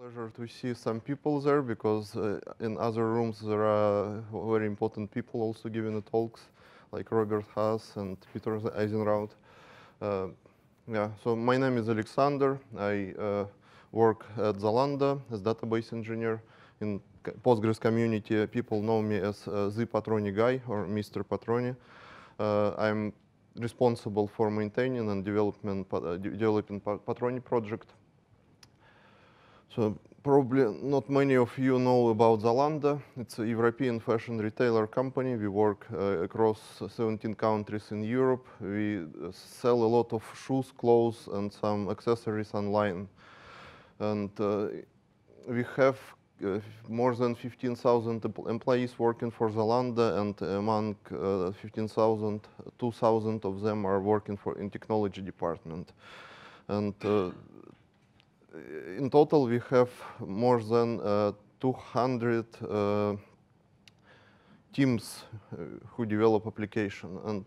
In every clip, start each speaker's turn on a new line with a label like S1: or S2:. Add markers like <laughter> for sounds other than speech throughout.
S1: pleasure to see some people there because uh, in other rooms there are very important people also giving the talks, like Robert Haas and Peter Eisenraut. Uh, yeah, so my name is Alexander. I uh, work at Zalanda as database engineer. In Postgres community, uh, people know me as uh, the Patroni guy or Mr. Patroni. Uh, I'm responsible for maintaining and development, developing Patroni project. So probably not many of you know about Zalando. It's a European fashion retailer company. We work uh, across 17 countries in Europe. We uh, sell a lot of shoes, clothes, and some accessories online. And uh, we have uh, more than 15,000 employees working for Zalando, and among uh, 15,000, 2,000 of them are working for in technology department. And uh, in total, we have more than uh, 200 uh, teams uh, who develop application. And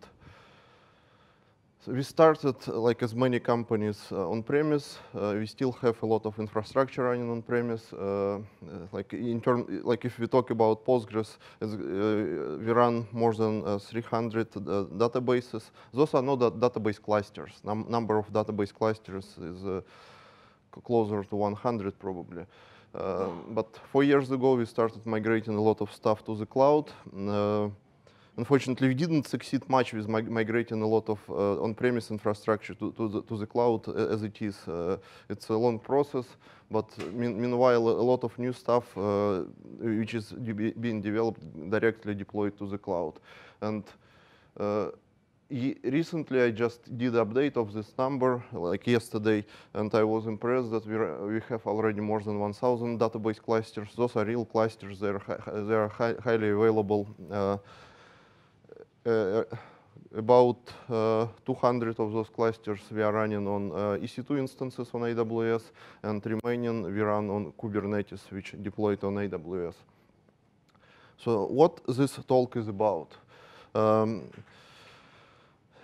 S1: so we started like as many companies uh, on premise. Uh, we still have a lot of infrastructure running on premise. Uh, like in term, like if we talk about Postgres, we run more than 300 databases. Those are not database clusters. Num number of database clusters is closer to 100 probably. Uh, but four years ago, we started migrating a lot of stuff to the cloud. Uh, unfortunately, we didn't succeed much with mig migrating a lot of uh, on-premise infrastructure to, to, the, to, the, cloud uh, as it is. Uh, it's a long process, but mean meanwhile, a lot of new stuff uh, which is de being developed directly deployed to the cloud. And recently I just did update of this number like yesterday and I was impressed that we, we have already more than 1000 database clusters. Those are real clusters. They're, they're hi highly available. Uh, uh, about uh, 200 of those clusters we are running on uh, EC2 instances on AWS and remaining we run on Kubernetes which deployed on AWS. So what this talk is about? Um,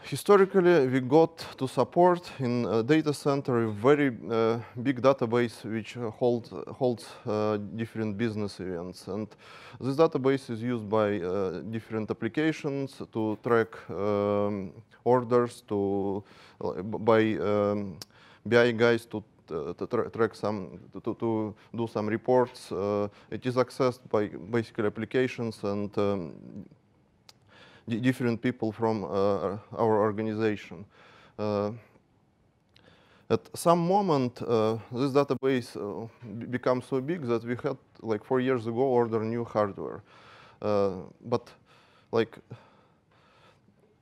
S1: Historically, we got to support in a uh, data center a very uh, big database which uh, hold, holds uh, different business events. And this database is used by uh, different applications to track um, orders, to, uh, by um, BI guys to to track some, to, to, do some reports. Uh, it is accessed by basically applications and um, different people from uh, our organization. Uh, at some moment, uh, this database became so big that we had, like four years ago, order new hardware. but like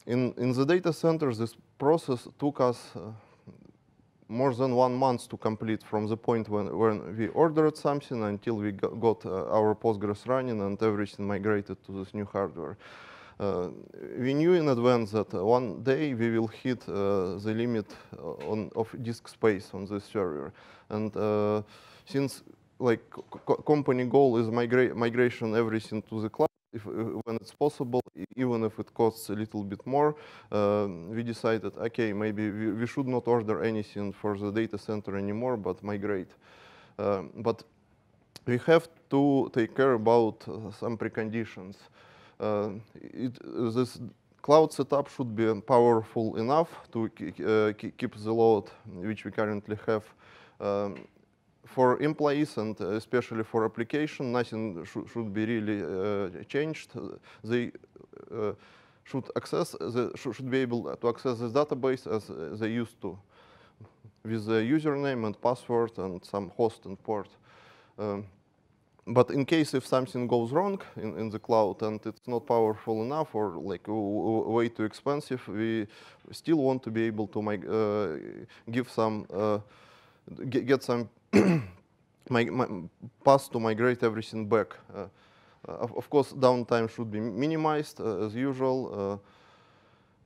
S1: in, in the data centers, this process took us uh, more than one month to complete from the point when, when we ordered something until we got, got uh, our Postgres running and everything migrated to this new hardware. Uh, we knew in advance that one day we will hit uh, the limit uh, on, of disk space on the server. And since like co company goal is migra migration everything to the cloud, if, when it's possible, even if it costs a little bit more, um, we decided, okay, maybe we, we, should not order anything for the data center anymore, but migrate. Um, but we have to take care about uh, some preconditions it, э, э, this cloud setup should be powerful enough to э, keep the load which we currently have um, for employees and especially for application, nothing sh should be really uh, changed. They uh, should access, the, sh should be able to access this database as they used to, with the username and password and some host and port. Um, but in case if something goes wrong in, in the cloud and it's not powerful enough or like way too expensive, we still want to be able to uh, give some, uh, get, get, some <coughs> path to migrate everything back. Uh, of, of, course, downtime should be minimized uh, as usual. Uh,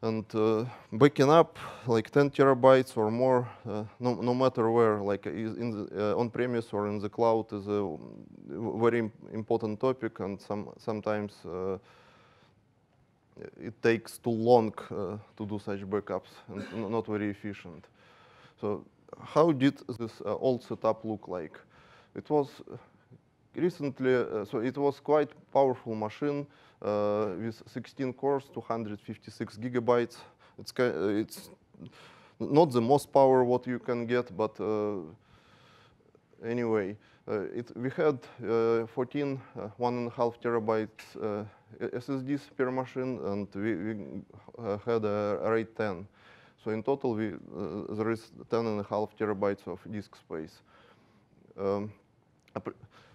S1: and uh, backing up like 10 terabytes or more, uh, no, no, matter where, like the, uh, on premise or in the cloud is a very important topic and some, sometimes uh, it takes too long uh, to do such backups and not very efficient. So how did this uh, old setup look like? It was recently, so it was quite powerful machine uh, with 16 cores, 256 gigabytes. It's, uh, it's not the most power what you can get, but uh, anyway, it, we had 14 one and a half terabytes SSDs per machine, and we, we had a RAID 10. So in total, we, uh, there is 10 and a half terabytes of disk space. Um,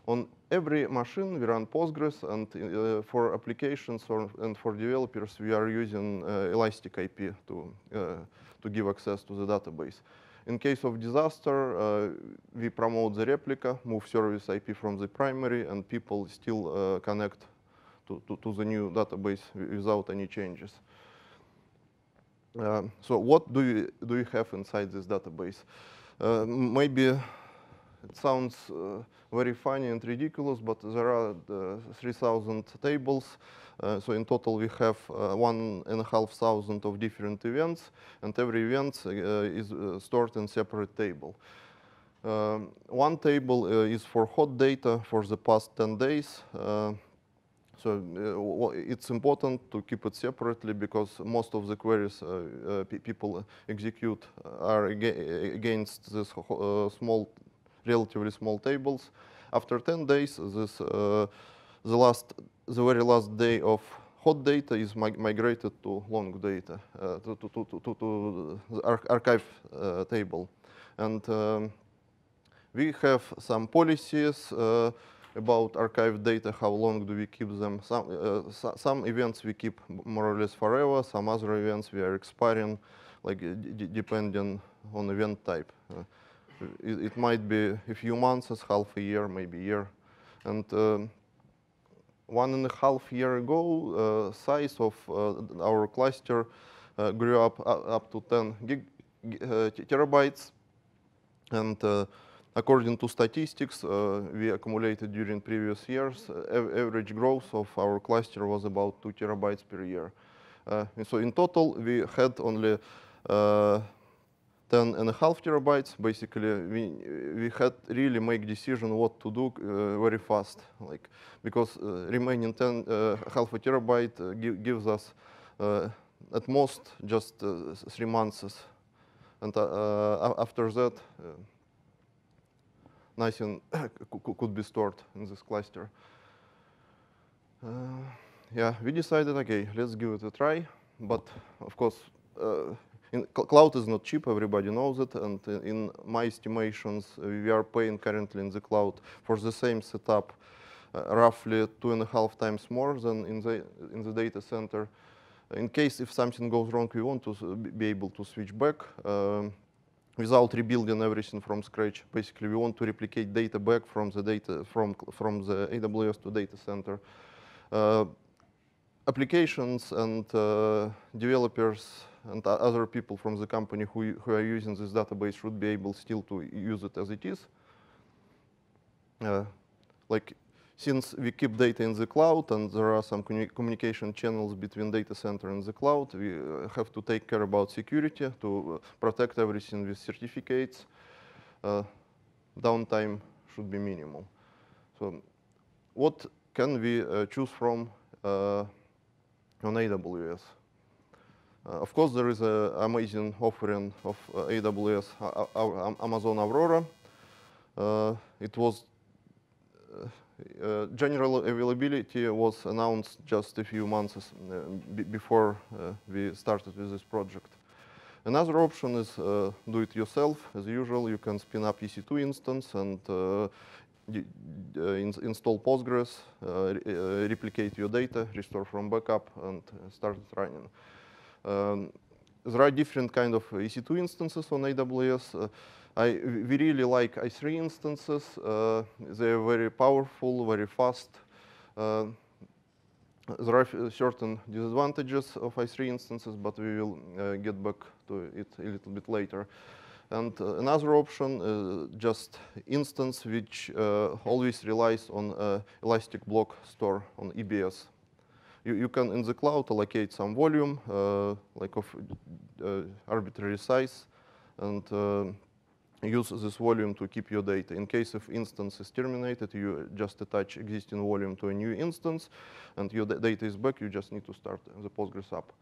S1: on every machine, we run Postgres, and uh, for applications or, and for developers, we are using uh, Elastic IP to, uh, to give access to the database. In case of disaster, uh, we promote the replica, move service IP from the primary, and people still uh, connect to, to, to, the new database without any changes. Uh, so what do you, do you have inside this database? maybe it sounds very funny and ridiculous, but there are uh, 3,000 tables. Uh, so in total, we have uh, one and a half thousand of different events, and every event is stored in separate table. Um, one table uh, is for hot data for the past 10 days. Uh, so uh, it's important to keep it separately because most of the queries people execute are ag against this small relatively small tables. After 10 days, this, uh, the, last, the very last day of hot data is mig migrated to long data, uh, to, to, to, to, the archive uh, table. And um, we have some policies about archived data, how long do we keep them. Some, uh, so, some events we keep more or less forever, some other events we are expiring, like depending on event type. Uh, it, it, might be a few months, half a year, maybe a year. And um, one and a half year ago, uh, size of uh, our cluster uh, grew up uh, up to 10 gig, uh, terabytes. And uh, according to statistics we accumulated during previous years, average growth of our cluster was about 2 terabytes per year. so in total, we had only 10 and a half terabytes. Basically, we, we had really make decision what to do uh, very fast, like because uh, remaining 10 uh, half a terabyte uh, gives us uh, at most just uh, three months, and after that, nothing <coughs> could be stored in this cluster. yeah, we decided, okay, let's give it a try, but of course in, cloud is not cheap, everybody knows it, and in my estimations, we are paying currently in the cloud for the same setup uh, roughly two and a half times more than in the, in the data center. In case if something goes wrong, we want to be able to switch back um, without rebuilding everything from scratch. Basically, we want to replicate data back from the, data, from, from the AWS to data center. Uh, applications and uh, developers and other people from the company who, who are using this database should be able still to use it as it is. Uh, like, since we keep data in the cloud and there are some communi communication channels between data center and the cloud, we uh, have to take care about security to uh, protect everything with certificates. Uh, downtime should be minimal. So what can we uh, choose from on AWS? Uh, of course, there is an amazing offering of uh, AWS Amazon Aurora. Uh, it was uh, general availability was announced just a few months uh, before uh, we started with this project. Another option is do it yourself. As usual, you can spin up EC2 instance and in install Postgres, re replicate your data, restore from backup, and start it running. Um, there are different kind of EC2 instances on AWS. Э, I, we really like i3 instances. Э, they're very powerful, very fast э, there are certain disadvantages of i3 instances, but we will uh, get back to it a little bit later. And uh, another option, uh, just instance, which always relies on Elastic Block Store on EBS you, you can, in the cloud, allocate some volume, uh, like of uh, arbitrary size, and uh, use this volume to keep your data. In case if instance is terminated, you just attach existing volume to a new instance, and your data is back, you just need to start the Postgres app.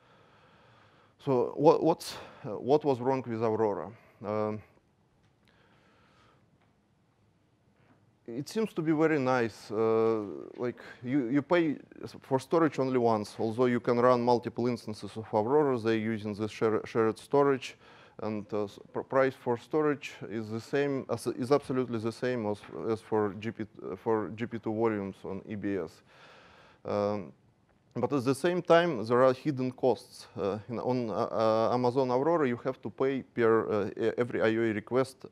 S1: So what, what's, uh, what was wrong with Aurora? Um, it seems to be very nice. Uh, like you, you pay for storage only once, although you can run multiple instances of Aurora. They're using the share, shared storage, and uh, price for storage is the same as, is absolutely the same as, as for GP for GP2 volumes on EBS. Um, but at the same time, there are hidden costs. Uh, in, on uh, uh, Amazon Aurora, you have to pay per uh, every IOA request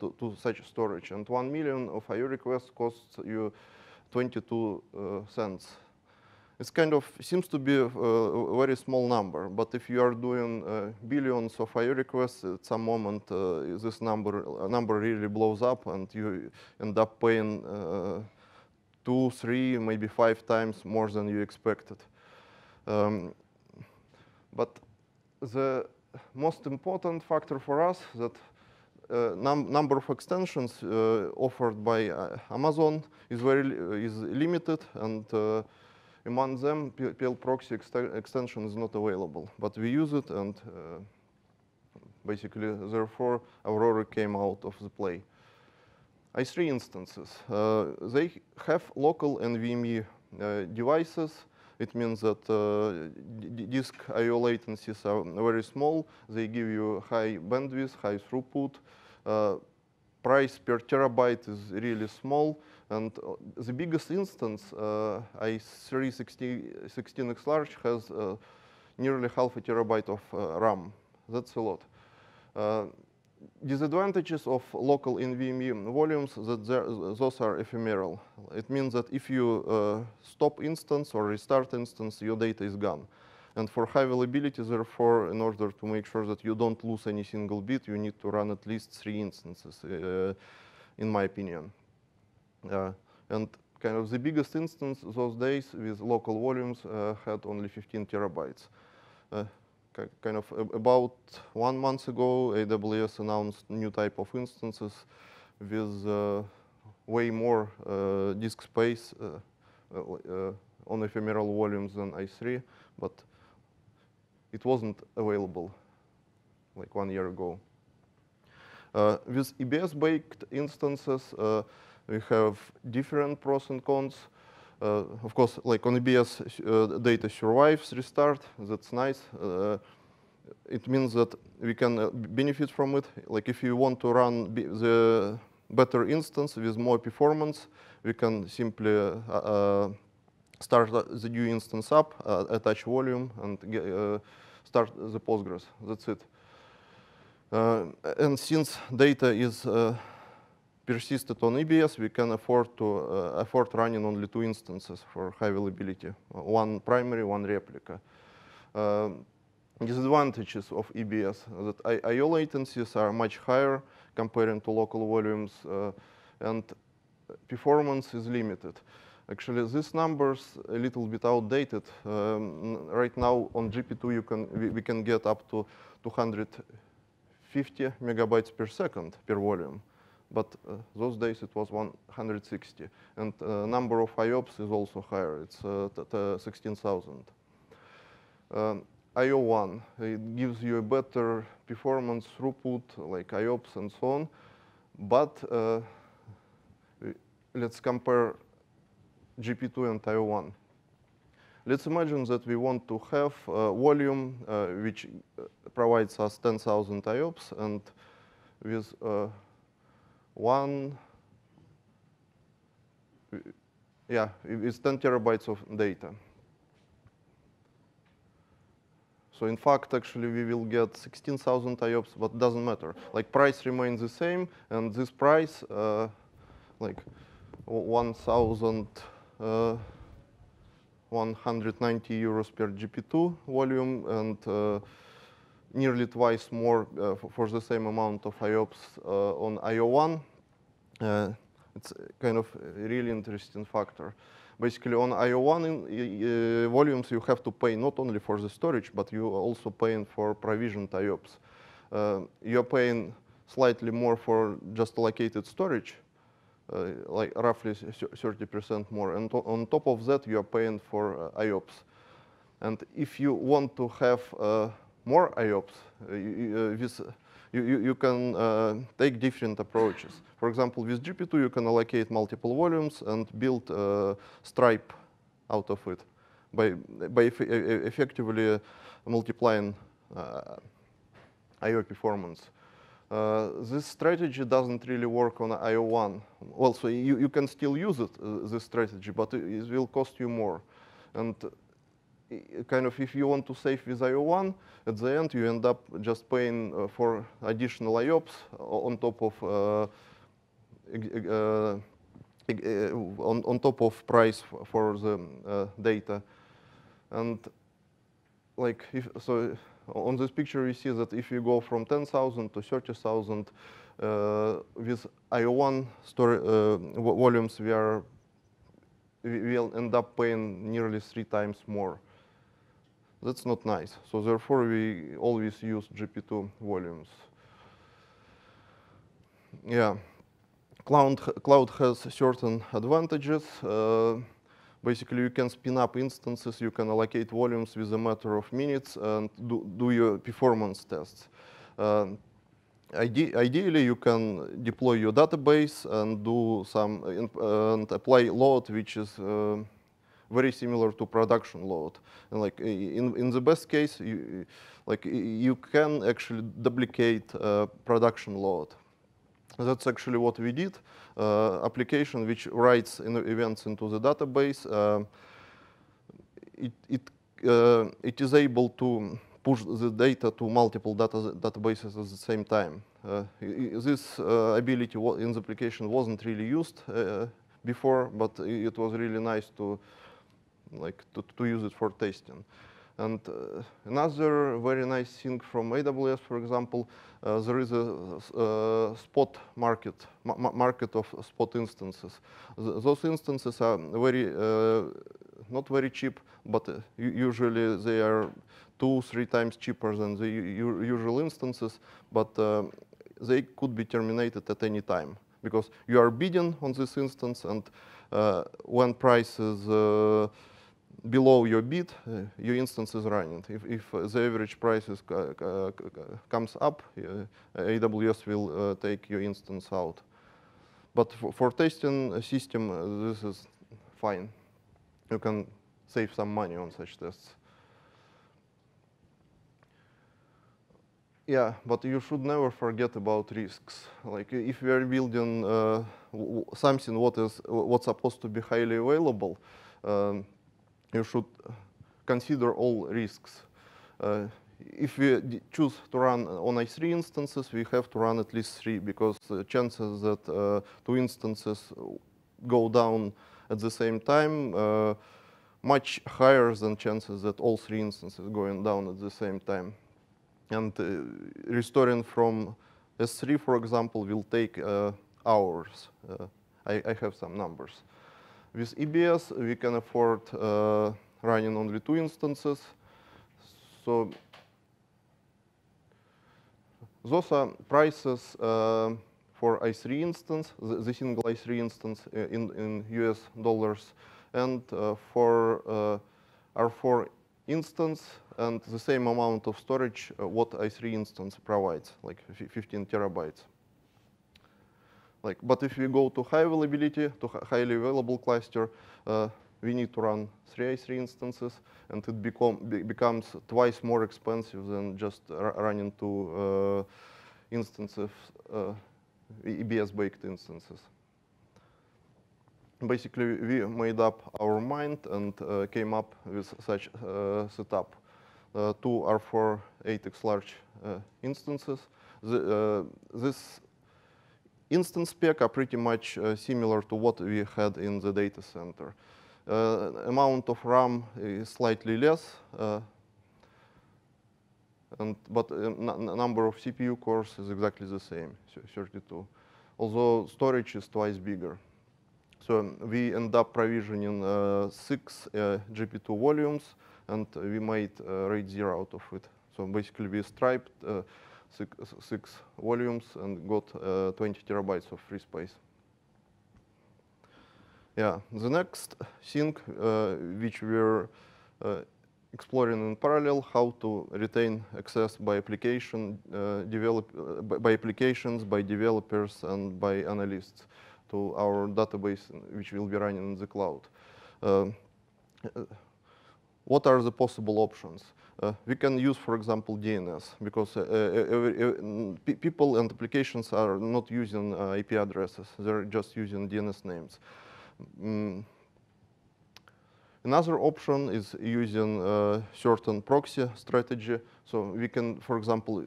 S1: to, to such storage. And 1 million of IO requests costs you 22 э, cents. It's kind of seems to be a, a, very small number, but if you are doing uh, billions of IO requests, at some moment uh, this number number really blows up, and you end up paying uh, two, three, maybe five times more than you expected. Um, but the most important factor for us that num э, number of extensions э, offered by э, Amazon is very is limited, and among them, PL proxy ext extension is not available. But we use it, and uh, basically, therefore, Aurora came out of the play. i3 instances, uh, they have local NVMe uh, devices it means that uh, disk I/O latencies are very small. They give you high bandwidth, high throughput. Uh, price per terabyte is really small. And uh, the biggest instance, i316X large, has nearly half a terabyte of RAM. That's a lot disadvantages of local NVMe volumes that there, those are ephemeral. It means that if you uh, stop instance or restart instance, your data is gone. And for high availability, therefore, in order to make sure that you don't lose any single bit, you need to run at least three instances, uh, in my opinion. Uh, and kind of the biggest instance those days with local volumes uh, had only 15 terabytes. Uh, kind of about one month ago, AWS announced new type of instances with uh, way more uh, disk space uh, uh on ephemeral volumes than i3, but it wasn't available like one year ago. Uh, with EBS-baked instances, uh, we have different pros and cons. Э, of course, like on EBS, э, data survives, restart. That's nice. Э, it means that we can benefit from it. Like if you want to run the better instance with more performance, we can simply uh, uh, start the new instance up, uh, attach volume, and start the Postgres. That's it. Uh, and since data is uh, persisted on EBS, we can afford to uh, afford running only two instances for high availability, one primary, one replica. Э, disadvantages of EBS that I/O latencies are much higher comparing to local volumes, uh, and performance is limited. Actually, these numbers a little bit outdated. Um, right now on GP2, you can we, we can get up to 250 megabytes per second per volume but uh, those days it was 160. And uh, number of IOPS is also higher, it's uh, 16,000. Um, IO1, it gives you a better performance throughput, like IOPS and so on, but uh, let's compare GP2 and IO1. Let's imagine that we want to have uh, volume uh, which provides us 10,000 IOPS and with one, yeah, it's 10 terabytes of data. So in fact, actually, we will get 16,000 IOPS, but doesn't matter. Like price remains the same, and this price, uh, like 1,190 uh, euros per GP2 volume, and uh, nearly twice more uh, for, for, the same amount of IOPS uh, on IO1. Uh, it's kind of a really interesting factor basically on IO1 uh, volumes, you have to pay not only for the storage, but you are also paying for provisioned IOPS. Uh, you're paying slightly more for just allocated storage, uh, like roughly 30% more. And to on top of that, you are paying for IOPS. And if you want to have more IOPS, uh, you, uh, with, uh, you, you, can take different approaches. For example, with GP2, you can allocate multiple volumes and build a stripe out of it by, by eff effectively multiplying IO performance. Uh, this strategy doesn't really work on IO1. Also, you, you can still use it, uh, this strategy, but it, it will cost you more. And kind of if you want to save with IO1, at the end you end up just paying uh, for additional IOPS on top of uh, uh, uh, on, on top of price for the uh, data. And like if so on this picture you see that if you go from 10,000 to 30,000 uh, with IO1 storage volumes we are we'll end up paying nearly three times more. That's not nice. So therefore, we always use GP2 volumes. Yeah, cloud, cloud has certain advantages. Uh, basically, you can spin up instances, you can allocate volumes with a matter of minutes and do, do your performance tests. Uh, ide ideally, you can deploy your database and do some uh, and apply load, which is uh, very similar to production load. And like in, in the best case, you, like you can actually duplicate uh, production load. That's actually what we did. Uh, application which writes in events into the database, uh, it, it, uh, it is able to push the data to multiple data databases at the same time. Uh, this uh, ability in the application wasn't really used before, but it was really nice to like to, to use it for testing. And uh, another very nice thing from AWS, for example, uh, there is a uh, spot market, ma market of spot instances. Th those instances are very, uh, not very cheap, but uh, usually they are two, three times cheaper than the usual instances, but they could be terminated at any time because you are bidding on this instance and when price is below your bid, uh, your instance is running. If, if the average price is, uh, uh, comes up, AWS will take your instance out. But for, for testing system, this is fine. You can save some money on such tests. Yeah, but you should never forget about risks. Like if we are building uh, something what is what's supposed to be highly available, um, you should consider all risks. Uh, if we choose to run on i3 instances, we have to run at least three because the uh, chances that uh, two instances go down at the same time uh, much higher than chances that all three instances going down at the same time. And uh, restoring from S3, for example, will take uh, hours. Uh, I, I have some numbers. With EBS, we can afford uh, running only two instances. So those are prices uh, for i3 instance, the, the, single i3 instance uh, in, in US dollars, and uh, for uh, R4 instance, and the same amount of storage uh, what i3 instance provides, like 15 terabytes. Like, but if we go to high availability, to highly available cluster, uh, we need to run three i3 instances, and it become, be, becomes twice more expensive than just running two uh, instances, uh, EBS-baked instances. Basically, we made up our mind and uh, came up with such uh, setup. Uh, two R4 8x large uh, instances. The, this instance spec are pretty much uh, similar to what we had in the data center. Uh, amount of RAM is slightly less, uh, and, but number of CPU cores is exactly the same, 32. Although storage is twice bigger. So um, we end up provisioning uh, six uh, GP2 volumes, and we made uh, RAID 0 out of it. So basically we striped six, six volumes and got uh, 20 terabytes of free space. Yeah, the next thing uh, which we're uh, exploring in parallel how to retain access by application uh, develop uh, by applications by developers and by analysts to our database which will be running in the cloud um, uh, what are the possible options uh, we can use, for example, DNS because uh, uh, uh mm, people and applications are not using IP uh, addresses; they're just using DNS names. Mm. Another option is using uh, certain proxy strategy. So we can, for example,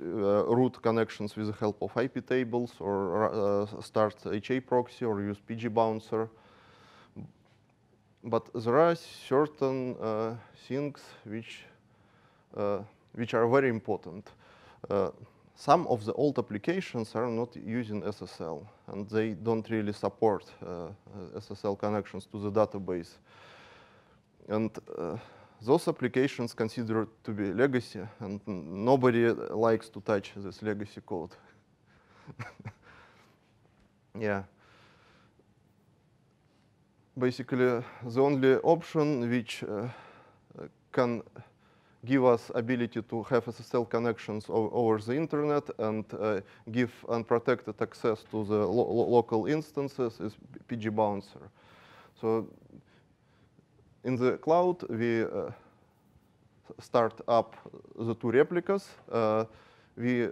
S1: route connections with the help of IP tables, or start HA proxy, or use PG bouncer but there are certain uh, things which uh, which are very important. Uh, some of the old applications are not using SSL, and they don't really support uh, SSL connections to the database. And those applications considered to be legacy, and nobody likes to touch this legacy code. <laughs> yeah. Basically, the only option which uh, can give us ability to have SSL connections over the internet and uh, give unprotected access to the lo local instances is PG bouncer. So in the cloud, we uh, start up the two replicas. Uh, we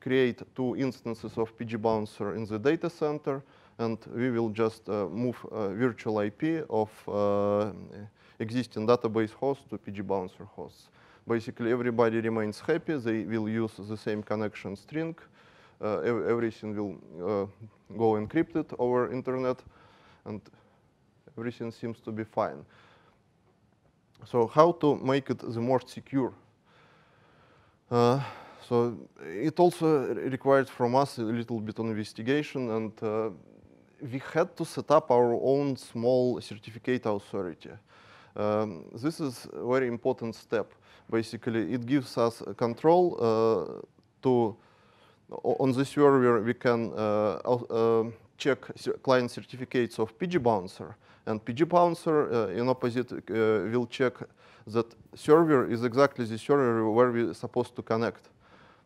S1: create two instances of PG bouncer in the data center, and we will just uh, move uh, virtual IP of uh, existing database host to PG bouncer hosts. Basically, everybody remains happy. They will use the same connection string. Uh, everything will uh, go encrypted over internet, and everything seems to be fine. So how to make it the most secure? Uh, so it also required from us a little bit of investigation, and uh, we had to set up our own small certificate authority. Um, this is a very important step. Basically, it gives us control uh, to on the server we can uh, um, check client certificates of PG Bouncer, and PG Bouncer uh, in opposite uh, will check that server is exactly the server where we're supposed to connect.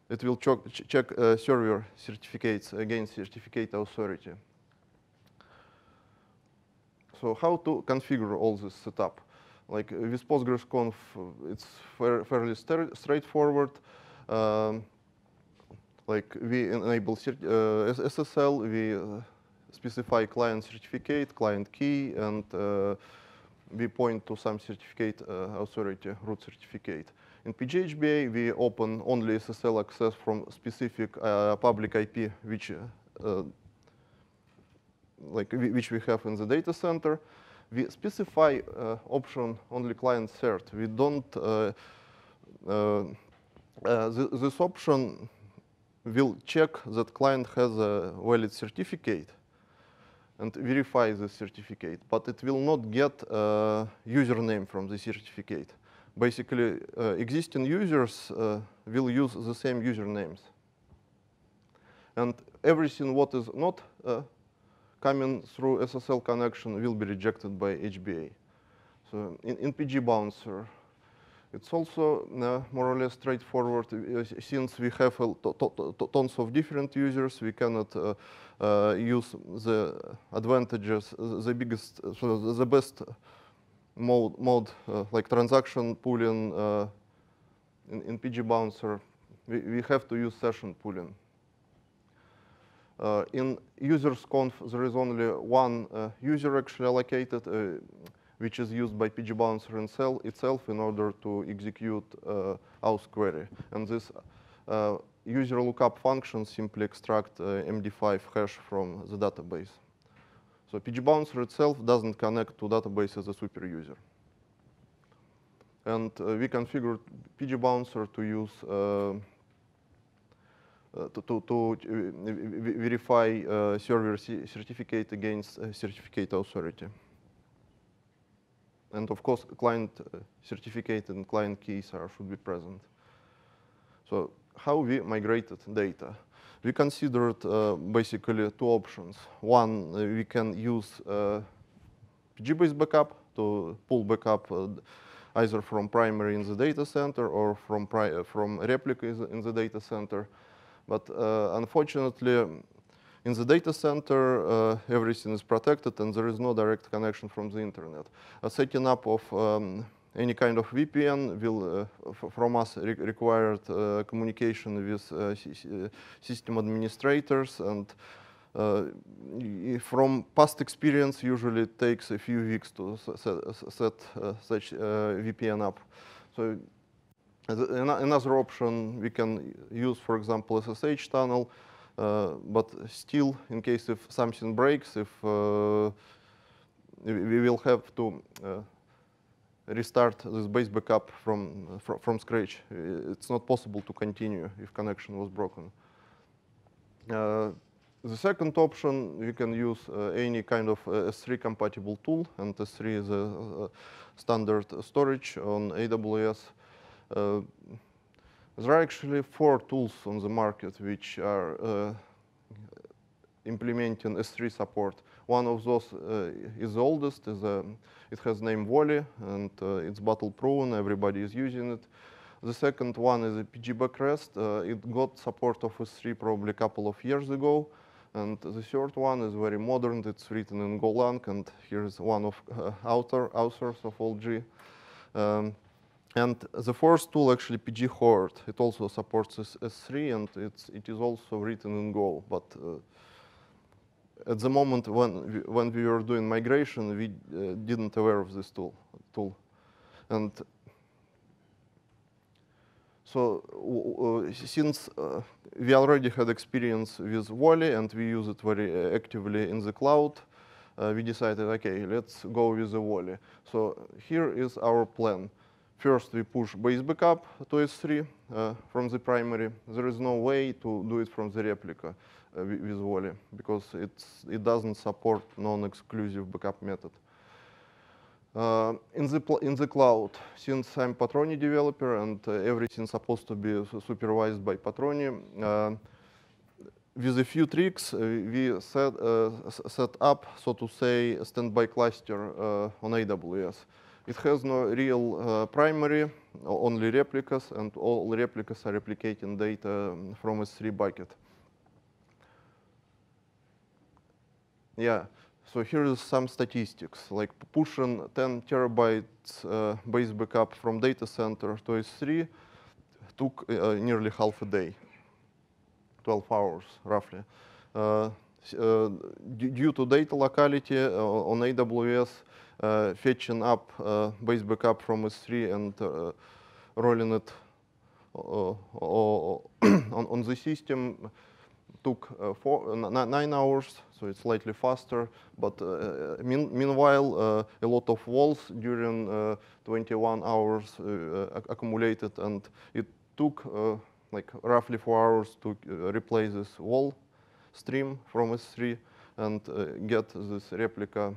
S1: It will check, check uh, server certificates against certificate authority. So how to configure all this setup? Like with PostgreSQL, it's fairly straightforward. Um, like we enable uh, SSL, we uh, specify client certificate, client key, and uh, we point to some certificate uh, authority, root certificate. In PGHBA, we open only SSL access from specific uh, public IP, which uh, like which we have in the data center we specify uh, option only client third. We don't, uh, uh, this option will check that client has a valid certificate and verify the certificate, but it will not get a username from the certificate. Basically, uh, existing users uh, will use the same usernames. And everything what is not uh, coming through SSL connection will be rejected by HBA. So in, in PG bouncer, it's also uh, more or less straightforward uh, since we have uh, to to tons of different users, we cannot uh, uh, use the advantages, the biggest, so the best mode, mode like transaction pooling in, in PG bouncer. We, we have to use session pooling. Uh, in users conf, there is only one uh, user actually allocated, uh, which is used by pgbouncer in itself in order to execute uh, query. And this uh, user lookup function simply extract uh, MD5 hash from the database. So pgbouncer itself doesn't connect to database as a super user. And uh, we configured pgbouncer to use to, to, to verify э, server certificate against э, certificate authority. And of course, client э, certificate and client keys are, should be present. So how we migrated data? We considered uh, basically two options. One, uh, we can use uh, GBase backup to pull backup uh, either from primary in the data center or from, uh, from replica in the, in the data center. But uh, unfortunately, in the data center, uh, everything is protected and there is no direct connection from the internet. A setting up of um, any kind of VPN will, uh, from us, re required uh, communication with uh, system administrators and uh, from past experience, usually it takes a few weeks to set, set such VPN up. So Another option we can use, for example, SSH tunnel, uh, but still, in case if something breaks, if uh, we will have to uh, restart this base backup from, from, from scratch. It's not possible to continue if connection was broken. Uh, the second option, you can use uh, any kind of uh, S3 compatible tool, and S3 is a standard storage on AWS. Uh, there are actually four tools on the market which are uh, implementing S3 support. One of those uh, is the oldest. Is, um, it has name Wally, and uh, it's battle-proven. Everybody is using it. The second one is a PG Backrest. Uh, it got support of S3 probably a couple of years ago. And the third one is very modern. It's written in Golang, and here is one of author, authors of OLG. Um, and the first tool actually PG Horde. It also supports S3 and it's, it is also written in Go. But uh, at the moment when we, when we were doing migration, we uh, didn't aware of this tool. tool. And so since uh, we already had experience with Wally and we use it very uh, actively in the cloud, uh, we decided, okay, let's go with the Wally. So here is our plan. First, we push base backup to S3 uh, from the primary. There is no way to do it from the replica uh, with Volley because it doesn't support non-exclusive backup method. Uh, in, the in the cloud, since I'm Patroni developer and uh, everything's supposed to be supervised by Patroni, uh, with a few tricks, uh, we set, set up, so to say, a standby cluster on AWS. It has no real uh, primary, only replicas, and all replicas are replicating data um, from S3 bucket. Yeah, so here is some statistics, like pushing 10 terabytes uh, base backup from data center to S3 took uh, nearly half a day, 12 hours roughly. Uh, uh due to data locality uh, on AWS, Э, fetching up э, base backup from S3 and э, rolling it on, on the system took uh, four, nine hours, so it's slightly faster. But uh, mean, meanwhile, uh, a lot of walls during 21 hours accumulated, and it took like roughly four hours to uh, replace this wall stream from S3 and uh, get this replica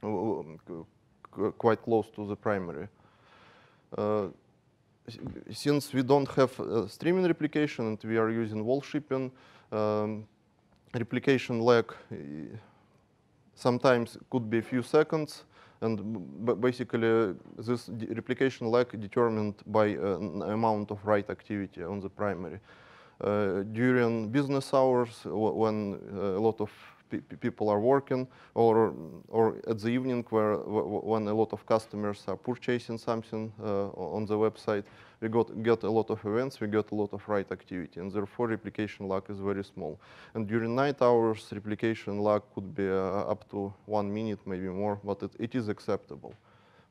S1: quite close to the primary. Э, since we don't have э, streaming replication and we are using wall shipping, um, replication lag э, sometimes could be a few seconds, and basically this replication lag determined by an amount of write activity on the primary. Uh, during business hours, when a lot of people are working, or or at the evening where when a lot of customers are purchasing something uh, on the website, we got get a lot of events, we get a lot of write activity, and therefore replication lag is very small. And during night hours, replication lag could be uh, up to one minute, maybe more, but it, it is acceptable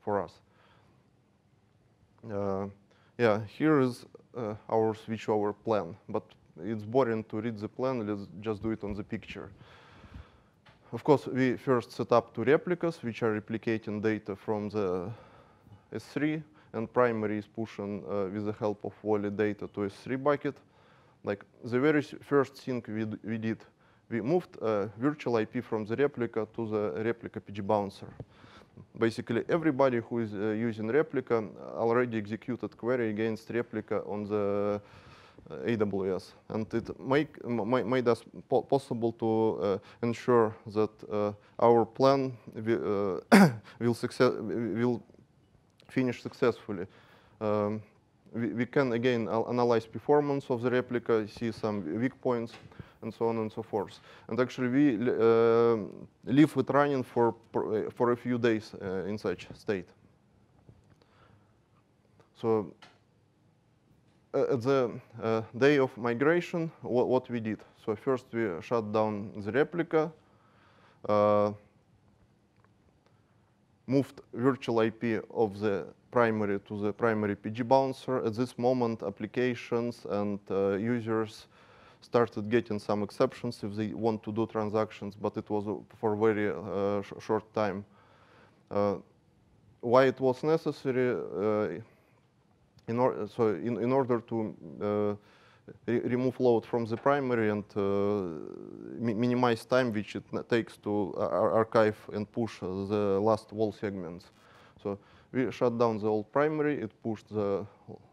S1: for us. Uh, yeah, here is uh, our over plan, but it's boring to read the plan, let's just do it on the picture of course, we first set up two replicas, which are replicating data from the S3, and primary is pushing uh, with the help of Wally data to S3 bucket. Like the very first thing we, we did, we moved uh, virtual IP from the replica to the replica PG bouncer. Basically, everybody who is uh, using replica already executed query against replica on the Э, AWS, and it make, made us po possible to uh, ensure that uh, our plan <coughs> will, uh, will, success will finish successfully. Um, we, we, can again analyze performance of the replica, see some weak points, and so on and so forth. And actually, we leave uh, it running for for a few days uh, in such state. So uh, at the uh, day of migration, wh what we did. So first we shut down the replica, uh, moved virtual IP of the primary to the primary PG bouncer. At this moment, applications and uh, users started getting some exceptions if they want to do transactions, but it was uh, for very uh, sh short time. why it was necessary? in or, so in, in order to uh, re remove load from the primary and uh, mi minimize time which it takes to uh, ar archive and push the last wall segments. So we shut down the old primary, it pushed the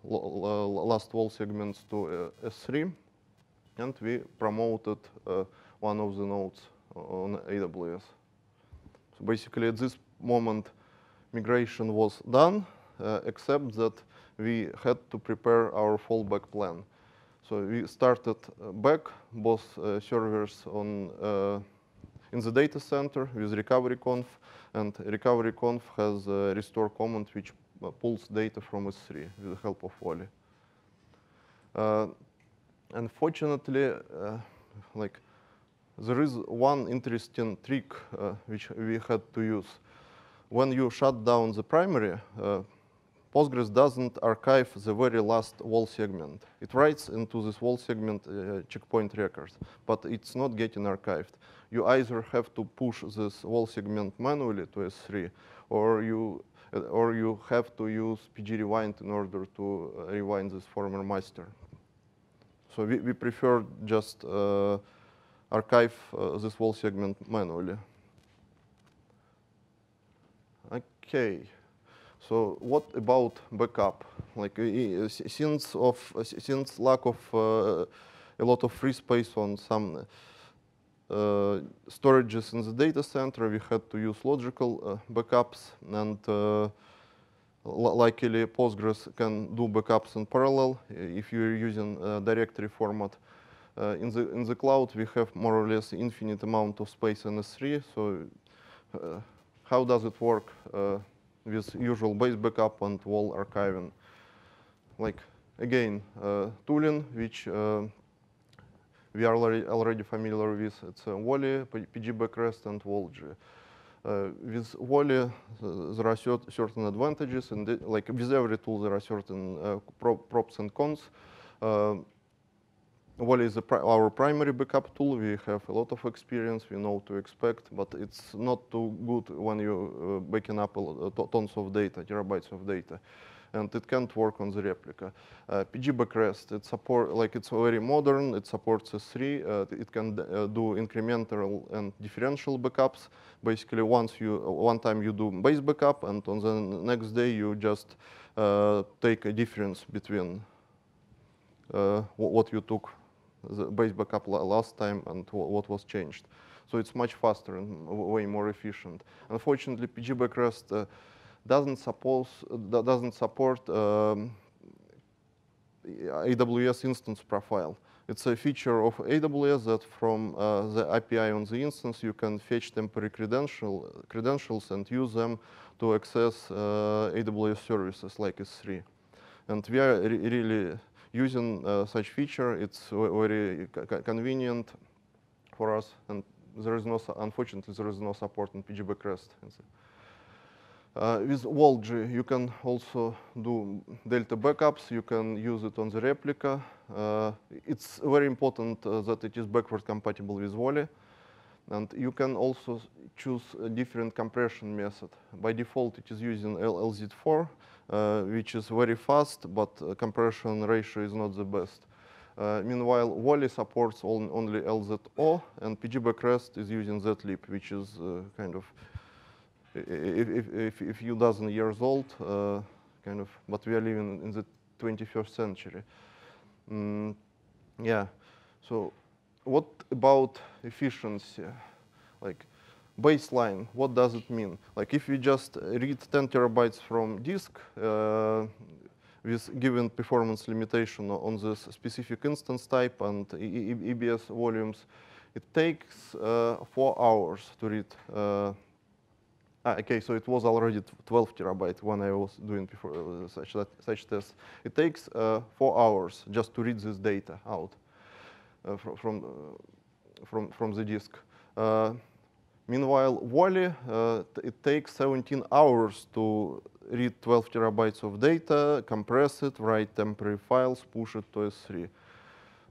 S1: last wall segments to S3, and we promoted one of the nodes on AWS. So basically at this moment, migration was done, uh, except that we had to prepare our fallback plan. So we started uh, back both uh, servers on uh, in the data center with RecoveryConf, and RecoveryConf has a uh, restore command which uh, pulls data from S3 with the help of Wally. Uh, unfortunately, like there is one interesting trick which we had to use. When you shut down the primary Postgres doesn't archive the very last wall segment. It writes into this wall segment uh, checkpoint records, but it's not getting archived. You either have to push this wall segment manually to S3, or you uh, or you have to use PG rewind in order to uh, rewind this former master. So we, we prefer just uh, archive uh, this wall segment manually. Okay. So what about backup? Like uh, since of uh, since lack of uh, a lot of free space on some uh, storages in the data center, we had to use logical uh, backups, and uh, likely Postgres can do backups in parallel if you're using directory format. in the in the cloud, we have more or less infinite amount of space in S3. So how does it work? with usual base backup and wall archiving. Like, again, uh, tooling, which uh, we are already familiar with. It's uh, Wally, PG Backrest, and WallG. Uh, with Wally, uh, there are certain advantages, and like with every tool, there are certain uh, props and cons. Uh, well, is pri our primary backup tool. We have a lot of experience. We know to expect, but it's not too good when you uh, backing up uh, tons of data, terabytes of data, and it can't work on the replica. Uh, PG backrest, it support like it's very modern. It supports S3. Uh, it can uh, do incremental and differential backups. Basically, once you uh, one time you do base backup, and on the next day you just take a difference between what you took the base backup last time and what was changed. So it's much faster and way more efficient. Unfortunately, PG uh, doesn't, suppose, uh, doesn't support um, AWS instance profile. It's a feature of AWS that from uh, the API on the instance, you can fetch temporary credential, credentials and use them to access uh, AWS services like S3. And we are re really using uh, such feature, it's very convenient for us. And there is no, unfortunately, there is no support in pgbackrest. Uh, with Volg, you can also do delta backups. You can use it on the replica. Uh, it's very important uh, that it is backward compatible with Volley. And you can also choose a different compression method. By default, it is using LZ4. Uh, which is very fast, but uh, compression ratio is not the best. Uh, meanwhile, Wally supports on only LZO, and pgbackrest is using zlib, which is kind of if, if, if, if you dozen years old, uh, kind of, but we are living in the 21st century. Mm, yeah, so what about efficiency? Like, baseline, what does it mean? Like if we just read 10 terabytes from disk uh, with given performance limitation on this specific instance type and e e EBS volumes, it takes uh, four hours to read. Uh, ah, okay, so it was already 12 terabyte when I was doing before, uh, such, that, such tests. It takes uh, four hours just to read this data out uh, from, from, from, the disk. Meanwhile, Wally, uh, it takes 17 hours to read 12 terabytes of data, compress it, write temporary files, push it to S3.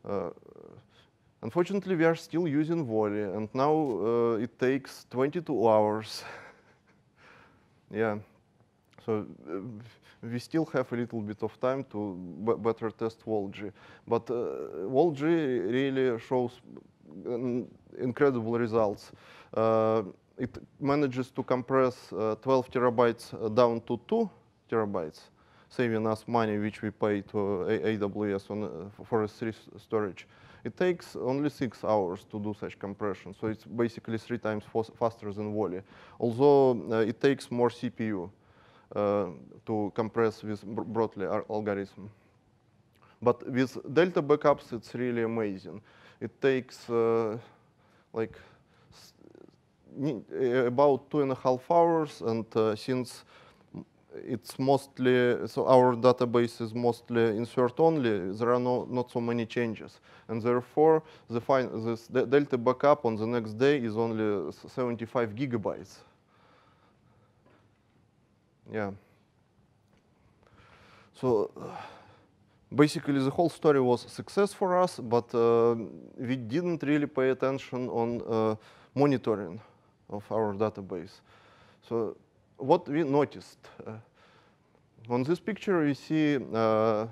S1: Uh, unfortunately, we are still using Wally, and now uh, it takes 22 hours. <laughs> yeah, so uh, we still have a little bit of time to better test WallG. But uh, WallG really shows uh, incredible results it э, manages to compress э, 12 terabytes э, down to 2 terabytes, saving us money which we pay to AWS on, for S3 storage. It takes only six hours to do such compression, so it's basically three times faster than Wally. Although uh, it takes more CPU uh, to compress with Brotli algorithm. But with Delta backups, it's really amazing. It takes uh, like Э, about two and a half hours, and uh, since it's mostly, so our database is mostly insert only, there are no, not so many changes. And therefore, the fine, this delta backup on the next day is only 75 gigabytes. Yeah. So basically the whole story was a success for us, but uh, we didn't really pay attention on uh, monitoring of our database. So what we noticed, uh, on this picture we see uh,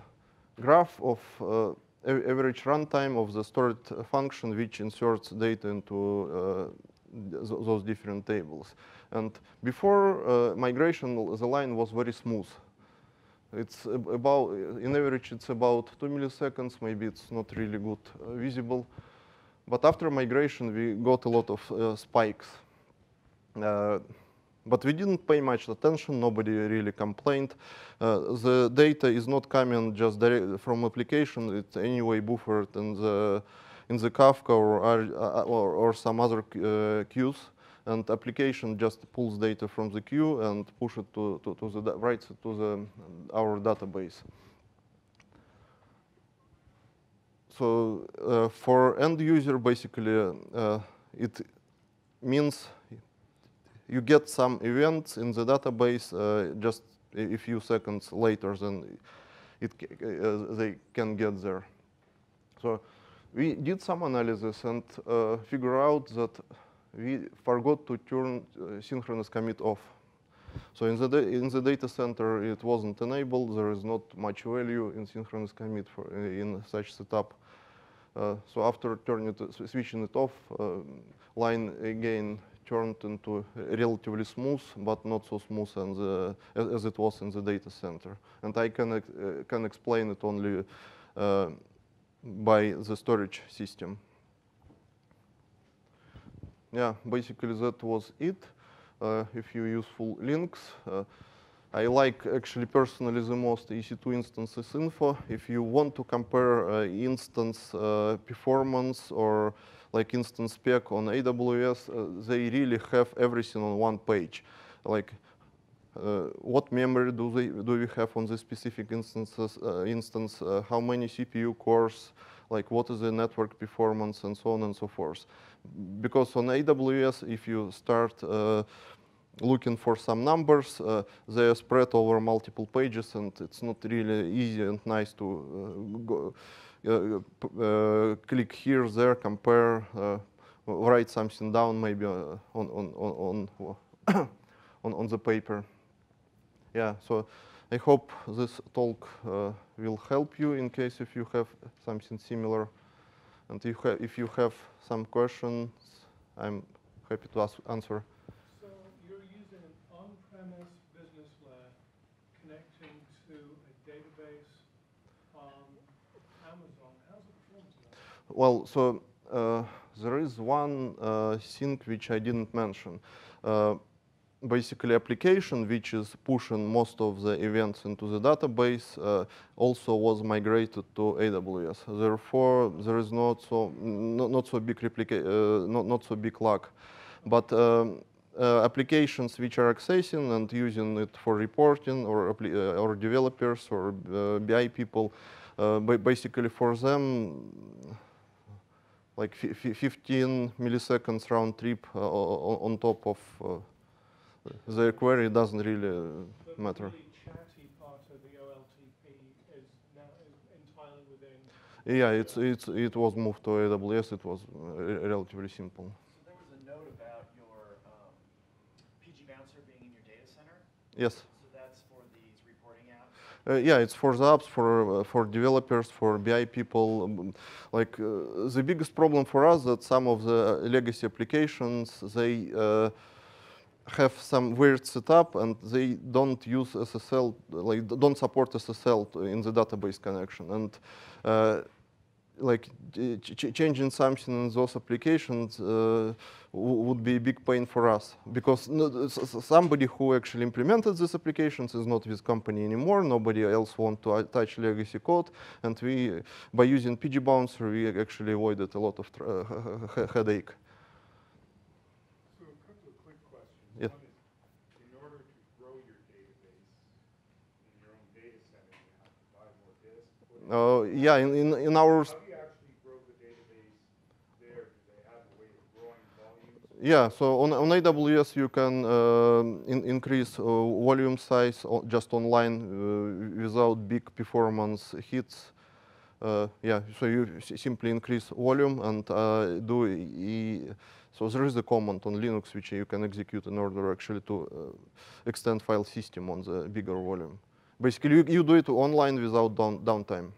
S1: graph of uh, average runtime of the stored function which inserts data into th those different tables. And before migration, the line was very smooth. It's about, in average, it's about two milliseconds. Maybe it's not really good visible. But after migration, we got a lot of uh, spikes. Э, but we didn't pay much attention. Nobody really complained. Uh, the data is not coming just from application. It's anyway buffered in the in the Kafka or or, or some other uh, queues, and application just pulls data from the queue and push it to to, to the writes to the our database. So uh, for end user, basically, uh, it means you get some events in the database uh, just a few seconds later than it, uh, they can get there. So we did some analysis and uh, figure out that we forgot to turn uh, synchronous commit off. So in the, in the data center, it wasn't enabled. There is not much value in synchronous commit for, uh, in such setup. Uh, so after turning it, switching it off, line again turned into relatively smooth, but not so smooth the, uh, as it was in the data center. And I can, uh, can explain it only uh, by the storage system. Yeah, basically that was it. if you useful links, I like actually personally the most EC2 instances info. If you want to compare uh, instance uh, performance or like instance spec on AWS, uh, they really have everything on one page. Like uh, what memory do, they, do we have on the specific instances, uh, instance, uh, how many CPU cores, like what is the network performance, and so on and so forth. Because on AWS, if you start uh, looking for some numbers, uh, they are spread over multiple pages, and it's not really easy and nice to go uh, uh, click here, there, compare, uh, write something down maybe on, on, on, <coughs> on, on the paper. Yeah, so I hope this talk will help you in case if you have something similar. And if you have some questions, I'm happy to answer. Well, so uh, there is one uh, thing which I didn't mention. Uh, basically, application which is pushing most of the events into the database also was migrated to AWS. Therefore, there is not so not, not so big replica not not so big lag, but. Um, uh, applications which are accessing and using it for reporting or, uh, or developers or uh, BI people, basically for them, like 15 milliseconds round trip uh, on top of uh, the query doesn't really uh, matter. yeah, it's, it's, it was moved to AWS. It was uh, relatively simple. So there was a note about your um, PG Bouncer being in your data center. Yes. Uh, yeah, it's for the apps, for uh, for developers, for BI people. Um, like uh, the biggest problem for us that some of the legacy applications they uh, have some weird setup and they don't use SSL, like don't support SSL in the database connection and. Uh, like ch changing something in those applications uh, would be a big pain for us because somebody who actually implemented these applications is not with company anymore. Nobody else want to uh, touch legacy code, and we by using PG bouncer we actually avoided a lot of uh, headache. yeah. Uh, yeah, in, in, in our Yeah, so on, on AWS you can uh, in, increase uh, volume size just online uh, without big performance hits. Uh, yeah, so you simply increase volume and uh, do. E so there is a command on Linux which you can execute in order actually to extend file system on the bigger volume. Basically, you, you do it online without down, downtime.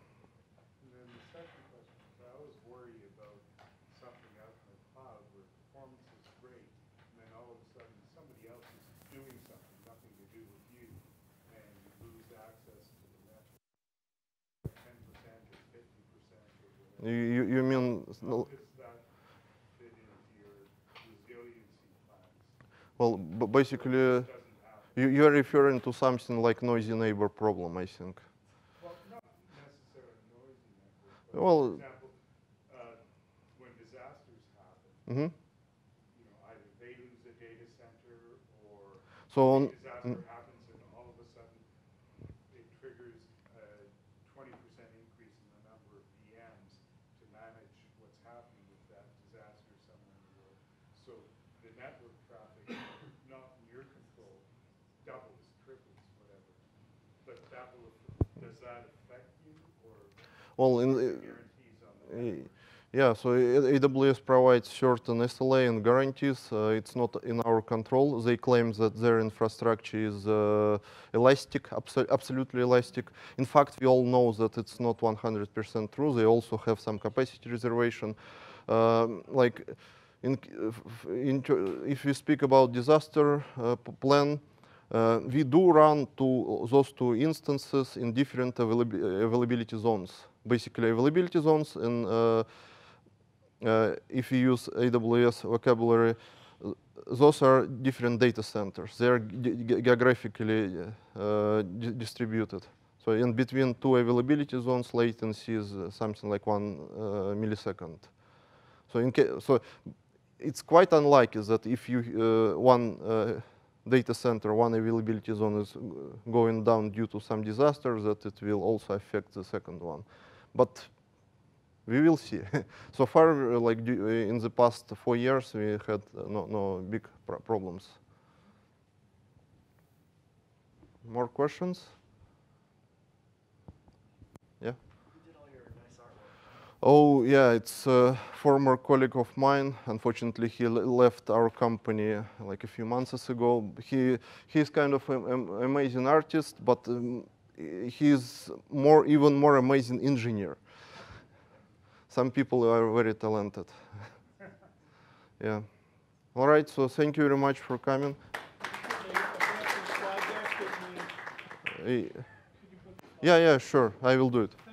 S1: You, you, you mean... No. Well, basically, you, you are referring to something like noisy neighbor problem, I think. Well, not necessarily noisy neighbor. Well, for example, uh, when disasters happen, mm -hmm. you know, either they lose a data center or so on, disaster happens. Mm, Well, in, uh, yeah, so AWS provides certain SLA and guarantees. Uh, it's not in our control. They claim that their infrastructure is uh, elastic, abso absolutely elastic. In fact, we all know that it's not 100% true. They also have some capacity reservation. Um, like, in, in, if you speak about disaster uh, plan, uh, we do run to those two instances in different availab availability zones basically availability zones. And uh, uh, if you use AWS vocabulary, those are different data centers. They are ge geographically uh, di distributed. So in between two availability zones, latency is uh, something like one uh, millisecond. So, in so it's quite unlikely that if you one data center, one availability zone is going down due to some disaster, that it will also affect the second one. But we will see. <laughs> so far, uh, like uh, in the past four years, we had uh, no, no big pr problems. More questions? Yeah. Nice oh, yeah, it's a former colleague of mine. Unfortunately, he left our company like a few months ago. He he's kind of an amazing artist, but um, he's more, even more amazing engineer. Some people are very talented. <laughs> yeah. All right, so thank you very much for coming. Yeah, yeah, sure, I will do it.